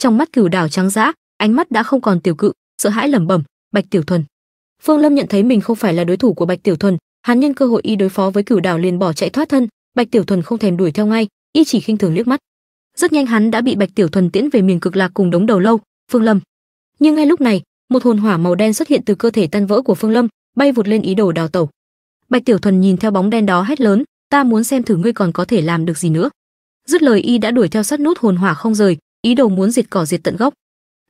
trong mắt cửu đảo trắng dã ánh mắt đã không còn tiểu cự sợ hãi lẩm bẩm bạch tiểu thuần phương lâm nhận thấy mình không phải là đối thủ của bạch tiểu thuần hắn nhân cơ hội y đối phó với cửu đảo liền bỏ chạy thoát thân bạch tiểu thuần không thèm đuổi theo ngay y chỉ khinh thường liếc mắt rất nhanh hắn đã bị bạch tiểu thuần tiễn về miền cực lạc cùng đống đầu lâu phương lâm nhưng ngay lúc này một hồn hỏa màu đen xuất hiện từ cơ thể tan vỡ của phương lâm bay vụt lên ý đồ đào tẩu bạch tiểu thuần nhìn theo bóng đen đó hét lớn ta muốn xem thử ngươi còn có thể làm được gì nữa dứt lời y đã đuổi theo sát nút hồn hỏa không rời ý đồ muốn diệt cỏ diệt tận gốc.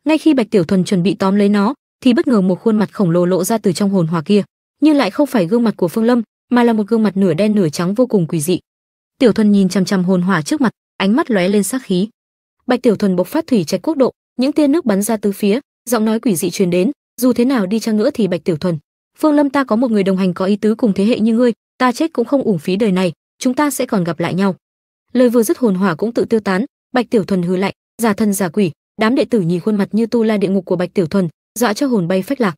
Ngay khi Bạch Tiểu Thuần chuẩn bị tóm lấy nó, thì bất ngờ một khuôn mặt khổng lồ lộ ra từ trong hồn hỏa kia, nhưng lại không phải gương mặt của Phương Lâm, mà là một gương mặt nửa đen nửa trắng vô cùng quỷ dị. Tiểu Thuần nhìn chằm chằm hồn hỏa trước mặt, ánh mắt lóe lên sát khí. Bạch Tiểu Thuần bộc phát thủy trạch quốc độ, những tia nước bắn ra từ phía, giọng nói quỷ dị truyền đến, dù thế nào đi chăng nữa thì Bạch Tiểu Thuần, Phương Lâm ta có một người đồng hành có ý tứ cùng thế hệ như ngươi, ta chết cũng không uổng phí đời này, chúng ta sẽ còn gặp lại nhau. Lời vừa dứt hồn hỏa cũng tự tiêu tán, Bạch Tiểu Thuần hừ lạnh, giả thân giả quỷ đám đệ tử nhìn khuôn mặt như tu la địa ngục của bạch tiểu thuần dọa cho hồn bay phách lạc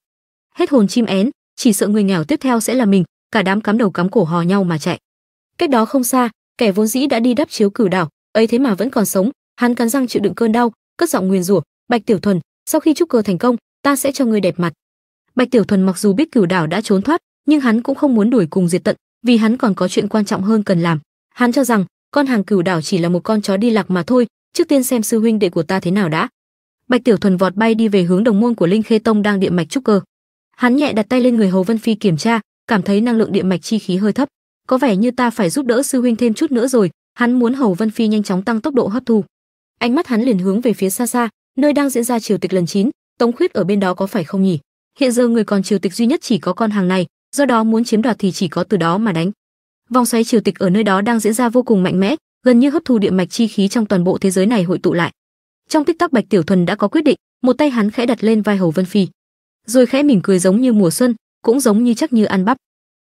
hết hồn chim én chỉ sợ người nghèo tiếp theo sẽ là mình cả đám cắm đầu cắm cổ hò nhau mà chạy cách đó không xa kẻ vốn dĩ đã đi đắp chiếu cửu đảo ấy thế mà vẫn còn sống hắn cắn răng chịu đựng cơn đau cất giọng nguyền rủa bạch tiểu thuần sau khi trúc cơ thành công ta sẽ cho ngươi đẹp mặt bạch tiểu thuần mặc dù biết cửu đảo đã trốn thoát nhưng hắn cũng không muốn đuổi cùng diệt tận vì hắn còn có chuyện quan trọng hơn cần làm hắn cho rằng con hàng cửu đảo chỉ là một con chó đi lạc mà thôi trước tiên xem sư huynh đệ của ta thế nào đã. Bạch Tiểu Thuần vọt bay đi về hướng đồng môn của Linh Khê Tông đang điện mạch trúc cơ. Hắn nhẹ đặt tay lên người Hầu Vân Phi kiểm tra, cảm thấy năng lượng điện mạch chi khí hơi thấp, có vẻ như ta phải giúp đỡ sư huynh thêm chút nữa rồi, hắn muốn Hầu Vân Phi nhanh chóng tăng tốc độ hấp thu. Ánh mắt hắn liền hướng về phía xa xa, nơi đang diễn ra triều tịch lần 9, Tống Khuyết ở bên đó có phải không nhỉ? Hiện giờ người còn triều tịch duy nhất chỉ có con hàng này, do đó muốn chiếm đoạt thì chỉ có từ đó mà đánh. Vòng xoáy triều tịch ở nơi đó đang diễn ra vô cùng mạnh mẽ, gần như hấp thu địa mạch chi khí trong toàn bộ thế giới này hội tụ lại. Trong tích tắc Bạch Tiểu Thuần đã có quyết định, một tay hắn khẽ đặt lên vai Hầu Vân Phi, rồi khẽ mỉm cười giống như mùa xuân, cũng giống như chắc như ăn bắp.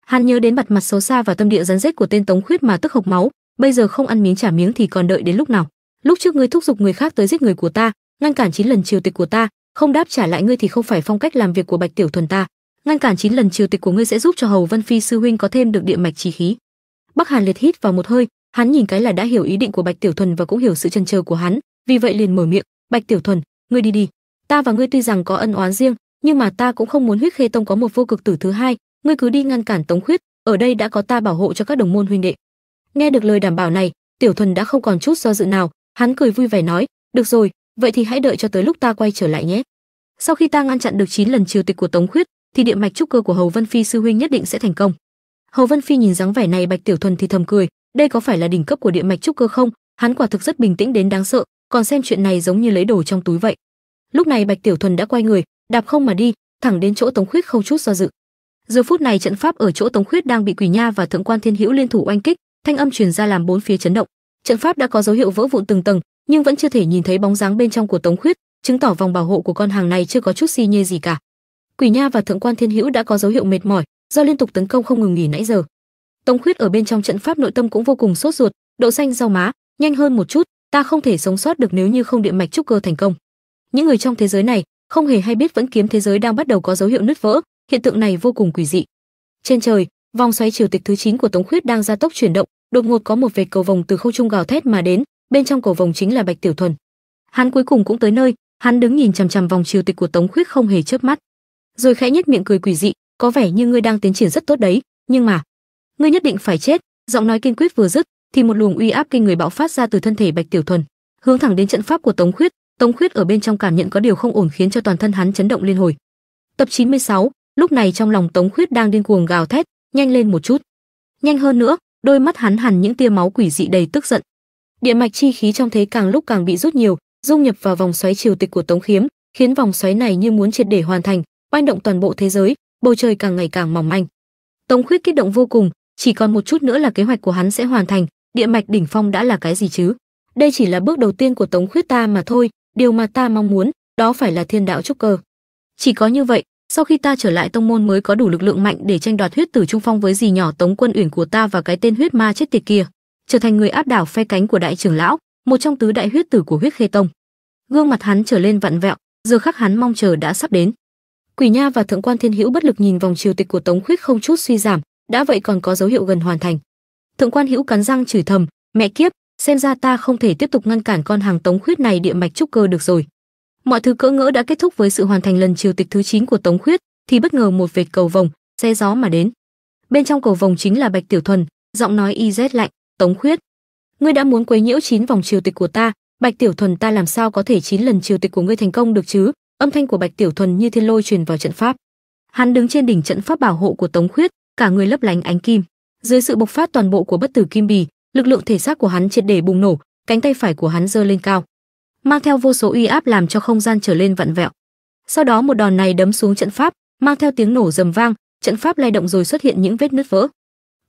Hắn nhớ đến mặt mặt xấu xa và tâm địa rắn rết của tên Tống Khuyết mà tức hộc máu, bây giờ không ăn miếng trả miếng thì còn đợi đến lúc nào? Lúc trước ngươi thúc giục người khác tới giết người của ta, ngăn cản chín lần triều tịch của ta, không đáp trả lại ngươi thì không phải phong cách làm việc của Bạch Tiểu Thuần ta. Ngăn cản chín lần triều tịch của ngươi sẽ giúp cho Hầu Vân Phi sư huynh có thêm được địa mạch chi khí. Bắc Hàn liệt hít vào một hơi, hắn nhìn cái là đã hiểu ý định của bạch tiểu thuần và cũng hiểu sự chần chờ của hắn vì vậy liền mở miệng bạch tiểu thuần ngươi đi đi ta và ngươi tuy rằng có ân oán riêng nhưng mà ta cũng không muốn huyết khê tông có một vô cực tử thứ hai ngươi cứ đi ngăn cản tống khuyết ở đây đã có ta bảo hộ cho các đồng môn huynh đệ nghe được lời đảm bảo này tiểu thuần đã không còn chút do dự nào hắn cười vui vẻ nói được rồi vậy thì hãy đợi cho tới lúc ta quay trở lại nhé sau khi ta ngăn chặn được 9 lần triều tịch của tống khuyết thì địa mạch trúc cơ của hầu vân phi sư huynh nhất định sẽ thành công hầu vân phi nhìn dáng vẻ này bạch tiểu thuần thì thầm cười đây có phải là đỉnh cấp của địa mạch trúc cơ không? Hắn quả thực rất bình tĩnh đến đáng sợ, còn xem chuyện này giống như lấy đồ trong túi vậy. Lúc này Bạch Tiểu Thuần đã quay người, đạp không mà đi, thẳng đến chỗ Tống Khuyết không chút do dự. Giờ phút này trận pháp ở chỗ Tống Khuyết đang bị Quỷ Nha và Thượng Quan Thiên Hữu liên thủ oanh kích, thanh âm truyền ra làm bốn phía chấn động. Trận pháp đã có dấu hiệu vỡ vụn từng tầng, nhưng vẫn chưa thể nhìn thấy bóng dáng bên trong của Tống Khuyết, chứng tỏ vòng bảo hộ của con hàng này chưa có chút si nhê gì cả. Quỷ Nha và Thượng Quan Thiên Hữu đã có dấu hiệu mệt mỏi, do liên tục tấn công không ngừng nghỉ nãy giờ. Tống Khuyết ở bên trong trận pháp nội tâm cũng vô cùng sốt ruột, độ xanh rau má, nhanh hơn một chút, ta không thể sống sót được nếu như không điện mạch trúc cơ thành công. Những người trong thế giới này không hề hay biết vẫn kiếm thế giới đang bắt đầu có dấu hiệu nứt vỡ, hiện tượng này vô cùng quỷ dị. Trên trời, vòng xoáy triều tịch thứ 9 của Tống Khuyết đang gia tốc chuyển động, đột ngột có một vệt cầu vòng từ không trung gào thét mà đến, bên trong cầu vòng chính là Bạch Tiểu Thuần. Hắn cuối cùng cũng tới nơi, hắn đứng nhìn chằm chằm vòng triều tịch của Tống Khuyết không hề chớp mắt. Rồi khẽ nhếch miệng cười quỷ dị, có vẻ như ngươi đang tiến triển rất tốt đấy, nhưng mà, ngươi nhất định phải chết giọng nói kiên quyết vừa dứt thì một luồng uy áp kinh người bạo phát ra từ thân thể bạch tiểu thuần hướng thẳng đến trận pháp của tống khuyết tống khuyết ở bên trong cảm nhận có điều không ổn khiến cho toàn thân hắn chấn động liên hồi tập 96, lúc này trong lòng tống khuyết đang điên cuồng gào thét nhanh lên một chút nhanh hơn nữa đôi mắt hắn hằn những tia máu quỷ dị đầy tức giận địa mạch chi khí trong thế càng lúc càng bị rút nhiều dung nhập vào vòng xoáy triều tịch của tống khiếm khiến vòng xoáy này như muốn triệt để hoàn thành oanh động toàn bộ thế giới bầu trời càng ngày càng mỏng manh tống khuyết kích động vô cùng chỉ còn một chút nữa là kế hoạch của hắn sẽ hoàn thành, địa mạch đỉnh phong đã là cái gì chứ? Đây chỉ là bước đầu tiên của Tống Khuyết ta mà thôi, điều mà ta mong muốn, đó phải là thiên đạo trúc cơ. Chỉ có như vậy, sau khi ta trở lại tông môn mới có đủ lực lượng mạnh để tranh đoạt huyết tử trung phong với dì nhỏ Tống Quân Uyển của ta và cái tên huyết ma chết tiệt kia, trở thành người áp đảo phe cánh của đại trưởng lão, một trong tứ đại huyết tử của huyết khê tông. Gương mặt hắn trở lên vặn vẹo, giờ khắc hắn mong chờ đã sắp đến. Quỷ Nha và Thượng quan Thiên Hữu bất lực nhìn vòng triều tịch của Tống Khuyết không chút suy giảm, đã vậy còn có dấu hiệu gần hoàn thành. Thượng quan Hữu cắn răng chửi thầm, mẹ kiếp, xem ra ta không thể tiếp tục ngăn cản con hàng Tống Khuyết này địa mạch trúc cơ được rồi. Mọi thứ cỡ ngỡ đã kết thúc với sự hoàn thành lần triều tịch thứ 9 của Tống Khuyết, thì bất ngờ một vệt cầu vồng xe gió mà đến. Bên trong cầu vồng chính là Bạch Tiểu Thuần, giọng nói y rét lạnh, "Tống Khuyết, ngươi đã muốn quấy nhiễu chín vòng triều tịch của ta, Bạch Tiểu Thuần ta làm sao có thể chín lần triều tịch của ngươi thành công được chứ?" Âm thanh của Bạch Tiểu Thuần như thiên lôi truyền vào trận pháp. Hắn đứng trên đỉnh trận pháp bảo hộ của Tống Khuyết, cả người lấp lánh ánh kim. Dưới sự bộc phát toàn bộ của bất tử kim bì, lực lượng thể xác của hắn triệt để bùng nổ, cánh tay phải của hắn giơ lên cao, mang theo vô số uy áp làm cho không gian trở lên vặn vẹo. Sau đó một đòn này đấm xuống trận pháp, mang theo tiếng nổ rầm vang, trận pháp lay động rồi xuất hiện những vết nứt vỡ.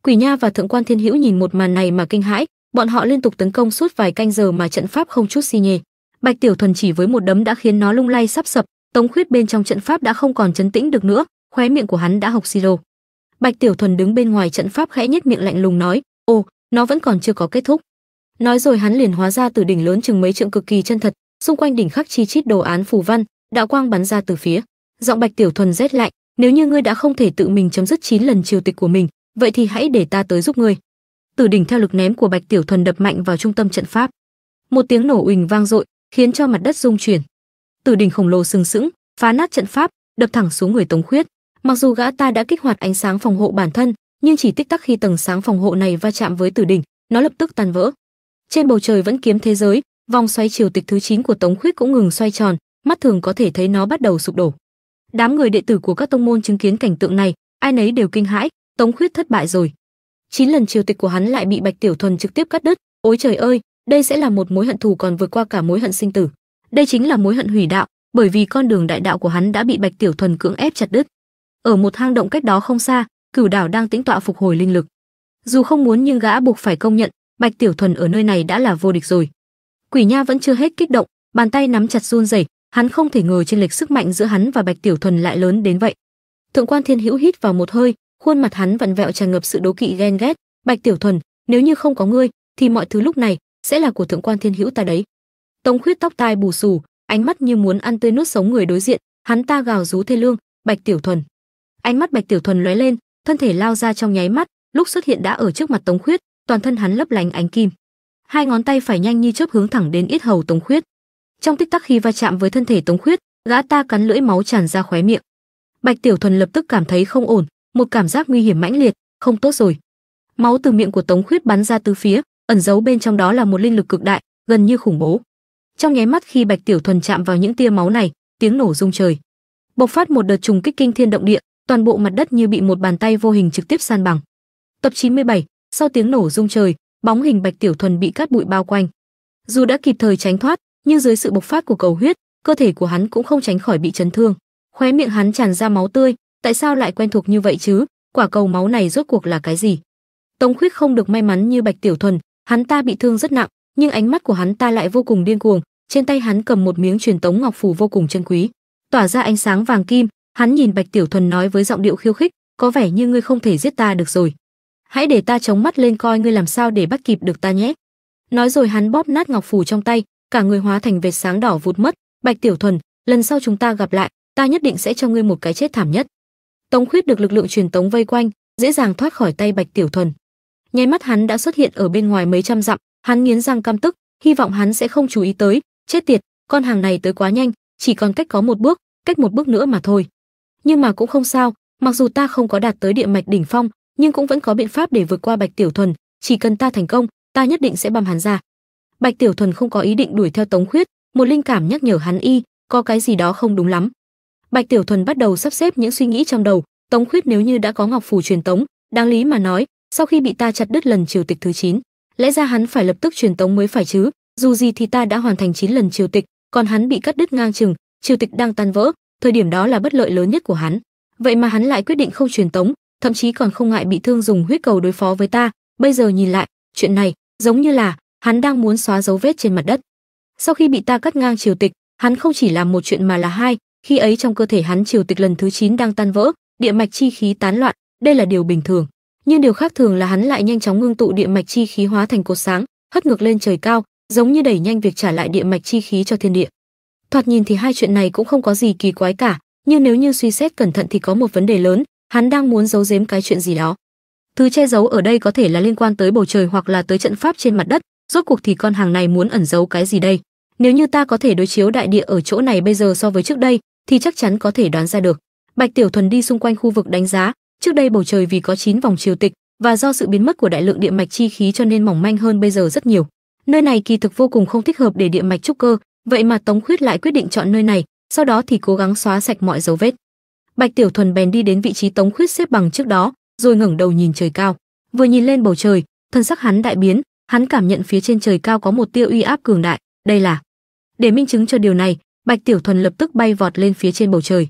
Quỷ Nha và Thượng quan Thiên Hữu nhìn một màn này mà kinh hãi, bọn họ liên tục tấn công suốt vài canh giờ mà trận pháp không chút xi si nhê. Bạch Tiểu Thuần chỉ với một đấm đã khiến nó lung lay sắp sập, tống khuyết bên trong trận pháp đã không còn chấn tĩnh được nữa, khóe miệng của hắn đã hộc xì lô. Bạch Tiểu Thuần đứng bên ngoài trận pháp khẽ nhếch miệng lạnh lùng nói, "Ồ, nó vẫn còn chưa có kết thúc." Nói rồi hắn liền hóa ra từ đỉnh lớn chừng mấy trượng cực kỳ chân thật, xung quanh đỉnh khắc chi chít đồ án phù văn, đạo quang bắn ra từ phía. Giọng Bạch Tiểu Thuần rét lạnh, "Nếu như ngươi đã không thể tự mình chấm dứt chín lần triều tịch của mình, vậy thì hãy để ta tới giúp ngươi." Từ đỉnh theo lực ném của Bạch Tiểu Thuần đập mạnh vào trung tâm trận pháp. Một tiếng nổ ùnh vang dội, khiến cho mặt đất rung chuyển. Từ đỉnh khổng lồ sừng sững, phá nát trận pháp, đập thẳng xuống người Tống Khuyết. Mặc dù gã ta đã kích hoạt ánh sáng phòng hộ bản thân, nhưng chỉ tích tắc khi tầng sáng phòng hộ này va chạm với tử đỉnh, nó lập tức tan vỡ. Trên bầu trời vẫn kiếm thế giới, vòng xoay chiều tịch thứ 9 của Tống Khuyết cũng ngừng xoay tròn, mắt thường có thể thấy nó bắt đầu sụp đổ. Đám người đệ tử của các tông môn chứng kiến cảnh tượng này, ai nấy đều kinh hãi, Tống Khuyết thất bại rồi. Chín lần triều tịch của hắn lại bị Bạch Tiểu Thuần trực tiếp cắt đứt, ôi trời ơi, đây sẽ là một mối hận thù còn vượt qua cả mối hận sinh tử. Đây chính là mối hận hủy đạo, bởi vì con đường đại đạo của hắn đã bị Bạch Tiểu Thuần cưỡng ép chặt đứt ở một hang động cách đó không xa, Cửu Đảo đang tĩnh tọa phục hồi linh lực. Dù không muốn nhưng gã buộc phải công nhận, Bạch Tiểu Thuần ở nơi này đã là vô địch rồi. Quỷ Nha vẫn chưa hết kích động, bàn tay nắm chặt run rẩy, hắn không thể ngờ trên lệch sức mạnh giữa hắn và Bạch Tiểu Thuần lại lớn đến vậy. Thượng quan Thiên Hữu hít vào một hơi, khuôn mặt hắn vặn vẹo tràn ngập sự đố kỵ ghen ghét, "Bạch Tiểu Thuần, nếu như không có ngươi, thì mọi thứ lúc này sẽ là của Thượng quan Thiên Hữu ta đấy." Tống Khuyết tóc tai bù xù, ánh mắt như muốn ăn tươi nuốt sống người đối diện, hắn ta gào rú thê lương, "Bạch Tiểu Thuần, Ánh mắt Bạch Tiểu Thuần lóe lên, thân thể lao ra trong nháy mắt, lúc xuất hiện đã ở trước mặt Tống Khuyết, toàn thân hắn lấp lánh ánh kim. Hai ngón tay phải nhanh như chớp hướng thẳng đến ít hầu Tống Khuyết. Trong tích tắc khi va chạm với thân thể Tống Khuyết, gã ta cắn lưỡi máu tràn ra khóe miệng. Bạch Tiểu Thuần lập tức cảm thấy không ổn, một cảm giác nguy hiểm mãnh liệt, không tốt rồi. Máu từ miệng của Tống Khuyết bắn ra từ phía, ẩn giấu bên trong đó là một linh lực cực đại, gần như khủng bố. Trong nháy mắt khi Bạch Tiểu Thuần chạm vào những tia máu này, tiếng nổ rung trời. Bộc phát một đợt trùng kích kinh thiên động địa, toàn bộ mặt đất như bị một bàn tay vô hình trực tiếp san bằng. Tập 97, sau tiếng nổ rung trời, bóng hình Bạch Tiểu Thuần bị cát bụi bao quanh. Dù đã kịp thời tránh thoát, nhưng dưới sự bộc phát của cầu huyết, cơ thể của hắn cũng không tránh khỏi bị chấn thương. Khóe miệng hắn tràn ra máu tươi, tại sao lại quen thuộc như vậy chứ? Quả cầu máu này rốt cuộc là cái gì? Tống Khuyết không được may mắn như Bạch Tiểu Thuần, hắn ta bị thương rất nặng, nhưng ánh mắt của hắn ta lại vô cùng điên cuồng, trên tay hắn cầm một miếng truyền tống ngọc phù vô cùng chân quý, tỏa ra ánh sáng vàng kim, Hắn nhìn Bạch Tiểu Thuần nói với giọng điệu khiêu khích, có vẻ như ngươi không thể giết ta được rồi. Hãy để ta chống mắt lên coi ngươi làm sao để bắt kịp được ta nhé. Nói rồi hắn bóp nát ngọc phù trong tay, cả người hóa thành vệt sáng đỏ vụt mất. Bạch Tiểu Thuần, lần sau chúng ta gặp lại, ta nhất định sẽ cho ngươi một cái chết thảm nhất. Tống Khuyết được lực lượng truyền tống vây quanh, dễ dàng thoát khỏi tay Bạch Tiểu Thuần. Nháy mắt hắn đã xuất hiện ở bên ngoài mấy trăm dặm, hắn nghiến răng căm tức, hy vọng hắn sẽ không chú ý tới, chết tiệt, con hàng này tới quá nhanh, chỉ còn cách có một bước, cách một bước nữa mà thôi nhưng mà cũng không sao, mặc dù ta không có đạt tới địa mạch đỉnh phong, nhưng cũng vẫn có biện pháp để vượt qua Bạch Tiểu Thuần, chỉ cần ta thành công, ta nhất định sẽ băm hắn ra. Bạch Tiểu Thuần không có ý định đuổi theo Tống Khuyết, một linh cảm nhắc nhở hắn y, có cái gì đó không đúng lắm. Bạch Tiểu Thuần bắt đầu sắp xếp những suy nghĩ trong đầu, Tống Khuyết nếu như đã có ngọc phù truyền tống, đáng lý mà nói, sau khi bị ta chặt đứt lần triều tịch thứ 9, lẽ ra hắn phải lập tức truyền tống mới phải chứ, dù gì thì ta đã hoàn thành 9 lần triều tịch, còn hắn bị cắt đứt ngang chừng, triều tịch đang tan vỡ, thời điểm đó là bất lợi lớn nhất của hắn. Vậy mà hắn lại quyết định không truyền tống, thậm chí còn không ngại bị thương dùng huyết cầu đối phó với ta, bây giờ nhìn lại, chuyện này giống như là hắn đang muốn xóa dấu vết trên mặt đất. Sau khi bị ta cắt ngang triều tịch, hắn không chỉ làm một chuyện mà là hai, khi ấy trong cơ thể hắn triều tịch lần thứ 9 đang tan vỡ, địa mạch chi khí tán loạn, đây là điều bình thường. Nhưng điều khác thường là hắn lại nhanh chóng ngưng tụ địa mạch chi khí hóa thành cột sáng, hất ngược lên trời cao, giống như đẩy nhanh việc trả lại địa mạch chi khí cho thiên địa thoạt nhìn thì hai chuyện này cũng không có gì kỳ quái cả nhưng nếu như suy xét cẩn thận thì có một vấn đề lớn hắn đang muốn giấu giếm cái chuyện gì đó thứ che giấu ở đây có thể là liên quan tới bầu trời hoặc là tới trận pháp trên mặt đất rốt cuộc thì con hàng này muốn ẩn giấu cái gì đây nếu như ta có thể đối chiếu đại địa ở chỗ này bây giờ so với trước đây thì chắc chắn có thể đoán ra được bạch tiểu thuần đi xung quanh khu vực đánh giá trước đây bầu trời vì có 9 vòng chiều tịch và do sự biến mất của đại lượng địa mạch chi khí cho nên mỏng manh hơn bây giờ rất nhiều nơi này kỳ thực vô cùng không thích hợp để địa mạch trúc cơ Vậy mà Tống Khuyết lại quyết định chọn nơi này, sau đó thì cố gắng xóa sạch mọi dấu vết. Bạch Tiểu Thuần bèn đi đến vị trí Tống Khuyết xếp bằng trước đó, rồi ngẩng đầu nhìn trời cao. Vừa nhìn lên bầu trời, thân sắc hắn đại biến, hắn cảm nhận phía trên trời cao có một tia uy áp cường đại, đây là. Để minh chứng cho điều này, Bạch Tiểu Thuần lập tức bay vọt lên phía trên bầu trời.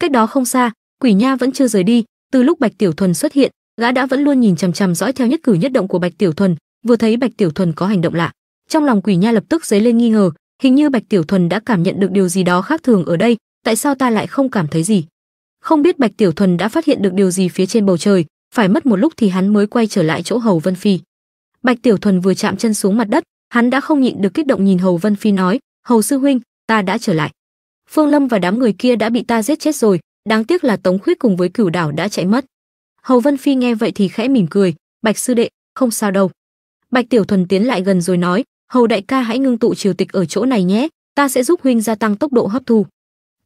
Cách đó không xa, Quỷ Nha vẫn chưa rời đi, từ lúc Bạch Tiểu Thuần xuất hiện, gã đã vẫn luôn nhìn chằm chằm dõi theo nhất cử nhất động của Bạch Tiểu Thuần, vừa thấy Bạch Tiểu Thuần có hành động lạ, trong lòng Quỷ Nha lập tức dấy lên nghi ngờ, Hình như Bạch Tiểu Thuần đã cảm nhận được điều gì đó khác thường ở đây, tại sao ta lại không cảm thấy gì? Không biết Bạch Tiểu Thuần đã phát hiện được điều gì phía trên bầu trời, phải mất một lúc thì hắn mới quay trở lại chỗ Hầu Vân Phi. Bạch Tiểu Thuần vừa chạm chân xuống mặt đất, hắn đã không nhịn được kích động nhìn Hầu Vân Phi nói, "Hầu sư huynh, ta đã trở lại. Phương Lâm và đám người kia đã bị ta giết chết rồi, đáng tiếc là Tống Khuyết cùng với Cửu Đảo đã chạy mất." Hầu Vân Phi nghe vậy thì khẽ mỉm cười, "Bạch sư đệ, không sao đâu." Bạch Tiểu Thuần tiến lại gần rồi nói, hầu đại ca hãy ngưng tụ triều tịch ở chỗ này nhé ta sẽ giúp huynh gia tăng tốc độ hấp thu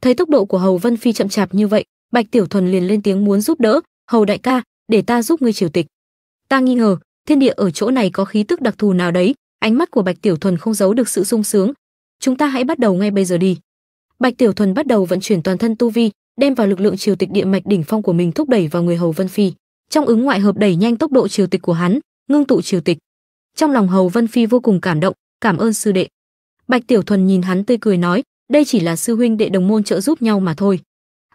thấy tốc độ của hầu vân phi chậm chạp như vậy bạch tiểu thuần liền lên tiếng muốn giúp đỡ hầu đại ca để ta giúp ngươi triều tịch ta nghi ngờ thiên địa ở chỗ này có khí tức đặc thù nào đấy ánh mắt của bạch tiểu thuần không giấu được sự sung sướng chúng ta hãy bắt đầu ngay bây giờ đi bạch tiểu thuần bắt đầu vận chuyển toàn thân tu vi đem vào lực lượng triều tịch địa mạch đỉnh phong của mình thúc đẩy vào người hầu vân phi trong ứng ngoại hợp đẩy nhanh tốc độ triều tịch của hắn ngưng tụ triều tịch trong lòng Hầu Vân Phi vô cùng cảm động, cảm ơn sư đệ. Bạch Tiểu Thuần nhìn hắn tươi cười nói, đây chỉ là sư huynh đệ đồng môn trợ giúp nhau mà thôi.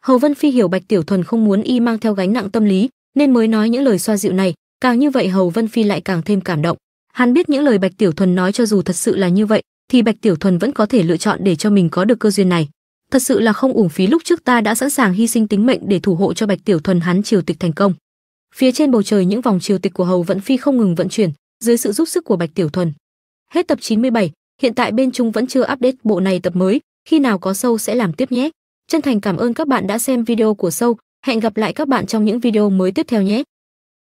Hầu Vân Phi hiểu Bạch Tiểu Thuần không muốn y mang theo gánh nặng tâm lý, nên mới nói những lời xoa dịu này, càng như vậy Hầu Vân Phi lại càng thêm cảm động. Hắn biết những lời Bạch Tiểu Thuần nói cho dù thật sự là như vậy, thì Bạch Tiểu Thuần vẫn có thể lựa chọn để cho mình có được cơ duyên này. Thật sự là không uổng phí lúc trước ta đã sẵn sàng hy sinh tính mệnh để thủ hộ cho Bạch Tiểu Thuần hắn triều tịch thành công. Phía trên bầu trời những vòng triều tịch của Hầu Vận Phi không ngừng vận chuyển, dưới sự giúp sức của Bạch Tiểu Thuần. Hết tập 97, hiện tại bên chúng vẫn chưa update bộ này tập mới, khi nào có sâu sẽ làm tiếp nhé. Chân thành cảm ơn các bạn đã xem video của sâu, hẹn gặp lại các bạn trong những video mới tiếp theo nhé.